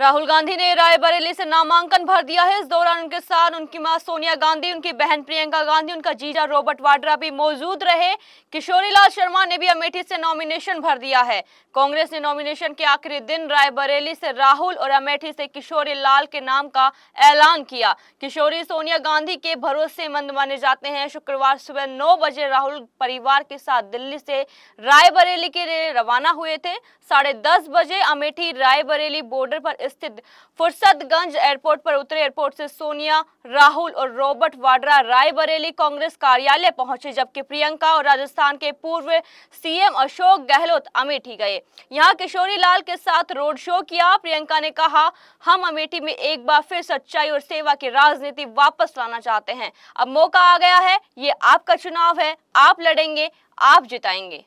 राहुल गांधी ने रायबरेली से नामांकन भर दिया है इस दौरान उनके साथ उनकी मां सोनिया गांधी उनकी बहन प्रियंका गांधी उनका जीजा रॉबर्ट वाड्रा भी मौजूद रहे किशोरीलाल शर्मा ने भी अमेठी से नॉमिनेशन भर दिया है कांग्रेस ने नॉमिनेशन के आखिरी दिन रायबरेली से राहुल और अमेठी से किशोरी लाल के नाम का ऐलान किया किशोरी सोनिया गांधी के भरोसेमंद माने जाते हैं शुक्रवार सुबह नौ बजे राहुल परिवार के साथ दिल्ली से रायबरेली के लिए रवाना हुए थे साढ़े बजे अमेठी रायबरेली बॉर्डर पर स्थित फुर्सतगंज एयरपोर्ट पर उतरे एयरपोर्ट से सोनिया राहुल और रॉबर्ट वाड्रा रायबरेली कांग्रेस कार्यालय पहुंचे जबकि प्रियंका और राजस्थान के पूर्व सीएम अशोक गहलोत अमेठी गए यहाँ किशोरी लाल के साथ रोड शो किया प्रियंका ने कहा हम अमेठी में एक बार फिर सच्चाई और सेवा की राजनीति वापस लाना चाहते हैं अब मौका आ गया है ये आपका चुनाव है आप लड़ेंगे आप जिताएंगे